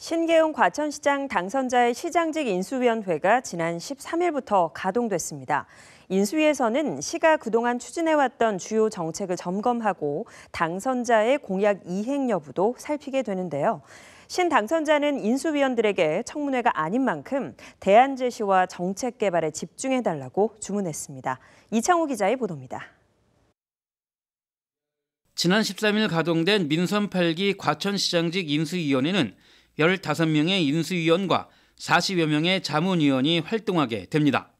신계용 과천시장 당선자의 시장직 인수위원회가 지난 13일부터 가동됐습니다. 인수위에서는 시가 그동안 추진해왔던 주요 정책을 점검하고 당선자의 공약 이행 여부도 살피게 되는데요. 신 당선자는 인수위원들에게 청문회가 아닌 만큼 대안 제시와 정책 개발에 집중해달라고 주문했습니다. 이창호 기자의 보도입니다. 지난 13일 가동된 민선 8기 과천시장직 인수위원회는 15명의 인수위원과 40여 명의 자문위원이 활동하게 됩니다.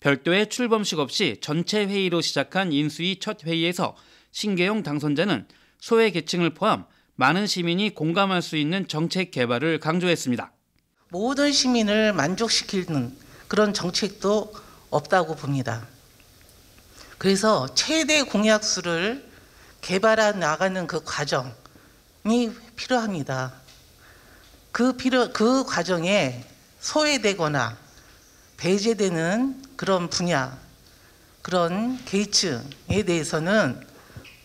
별도의 출범식 없이 전체 회의로 시작한 인수위 첫 회의에서 신계용 당선자는 소외 계층을 포함 많은 시민이 공감할 수 있는 정책 개발을 강조했습니다. 모든 시민을 만족시키는 그런 정책도 없다고 봅니다. 그래서 최대 공약수를 개발해 나가는 그 과정이 필요합니다. 그 필요 그 과정에 소외되거나 배제되는 그런 분야 그런 계층에 대해서는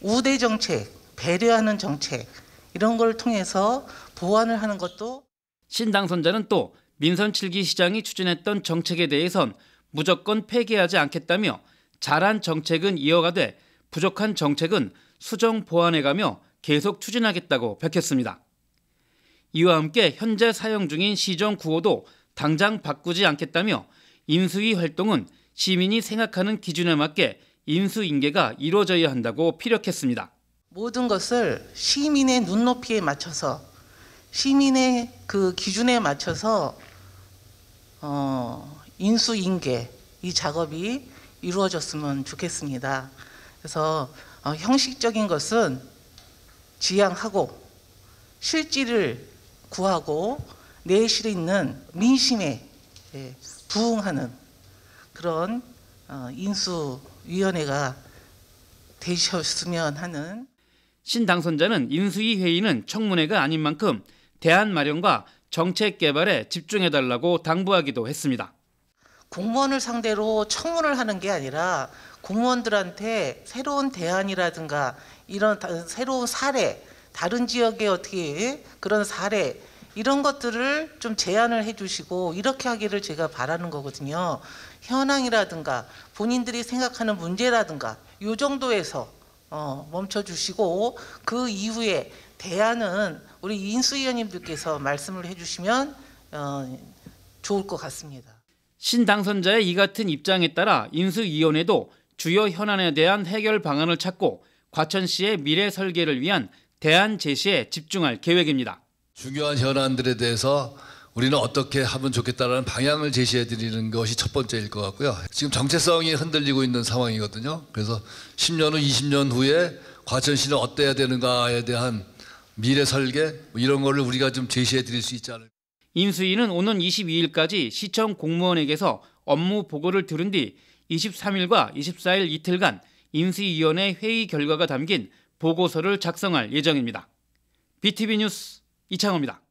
우대 정책, 배려하는 정책 이런 걸 통해서 보완을 하는 것도 신 당선자는 또 민선 7기 시장이 추진했던 정책에 대해선 무조건 폐기하지 않겠다며 잘한 정책은 이어가되 부족한 정책은 수정 보완해가며 계속 추진하겠다고 밝혔습니다. 이와 함께 현재 사용 중인 시정 구호도 당장 바꾸지 않겠다며 인수위 활동은 시민이 생각하는 기준에 맞게 인수인계가 이루어져야 한다고 피력했습니다. 모든 것을 시민의 눈높이에 맞춰서 시민의 그 기준에 맞춰서 어, 인수인계 이 작업이 이루어졌으면 좋겠습니다. 그래서 어, 형식적인 것은 지양하고 실질을 구하고 내실에 있는 민심에 예, 부응하는 그런 어, 인수위원회가 되셨으면 하는 신 당선자는 인수위 회의는 청문회가 아닌 만큼 대안 마련과 정책 개발에 집중해달라고 당부하기도 했습니다. 공무원을 상대로 청문을 하는 게 아니라 공무원들한테 새로운 대안이라든가 이런 새로운 사례 다른 지역에 어떻게 그런 사례 이런 것들을 좀 제안을 해주시고 이렇게 하기를 제가 바라는 거거든요. 현황이라든가 본인들이 생각하는 문제라든가 요 정도에서 어, 멈춰주시고 그 이후에 대안은 우리 인수위원님들께서 말씀을 해주시면 어, 좋을 것 같습니다. 신 당선자의 이 같은 입장에 따라 인수위원회도 주요 현안에 대한 해결 방안을 찾고 과천 시의 미래 설계를 위한 대안 제시에 집중할 계획입니다. 중요한 현안들에 대해서 우리는 어떻게 하면 좋겠다라는 방향을 제시해 드리는 것이 첫 번째일 것 같고요. 지금 정체성이 흔들리고 있는 상황이거든요. 그래서 10년 후, 20년 후에 과천시는 어때야 되는가에 대한 미래 설계 뭐 이런 거를 우리가 좀 제시해 드릴 수 있지 않을까. 인수위는 오는 22일까지 시청 공무원에게서 업무 보고를 들은 뒤 23일과 24일 이틀간 인수위원회 회의 결과가 담긴 보고서를 작성할 예정입니다. BTV 뉴스 이창호입니다.